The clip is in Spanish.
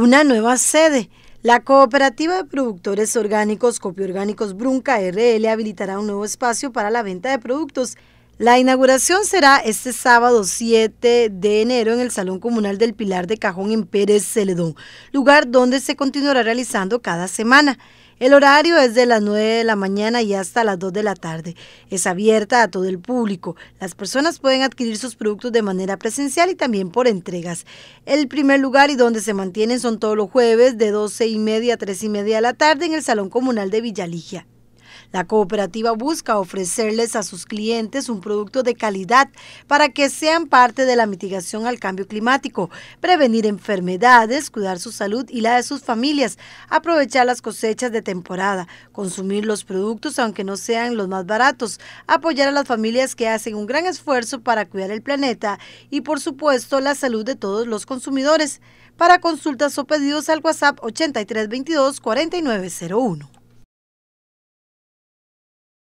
una nueva sede. La Cooperativa de Productores Orgánicos Copio Orgánicos Brunca RL habilitará un nuevo espacio para la venta de productos. La inauguración será este sábado 7 de enero en el Salón Comunal del Pilar de Cajón en Pérez Celedón, lugar donde se continuará realizando cada semana. El horario es de las 9 de la mañana y hasta las 2 de la tarde. Es abierta a todo el público. Las personas pueden adquirir sus productos de manera presencial y también por entregas. El primer lugar y donde se mantienen son todos los jueves de 12 y media a 3 y media de la tarde en el Salón Comunal de Villaligia. La cooperativa busca ofrecerles a sus clientes un producto de calidad para que sean parte de la mitigación al cambio climático, prevenir enfermedades, cuidar su salud y la de sus familias, aprovechar las cosechas de temporada, consumir los productos aunque no sean los más baratos, apoyar a las familias que hacen un gran esfuerzo para cuidar el planeta y por supuesto la salud de todos los consumidores. Para consultas o pedidos al WhatsApp 8322 4901.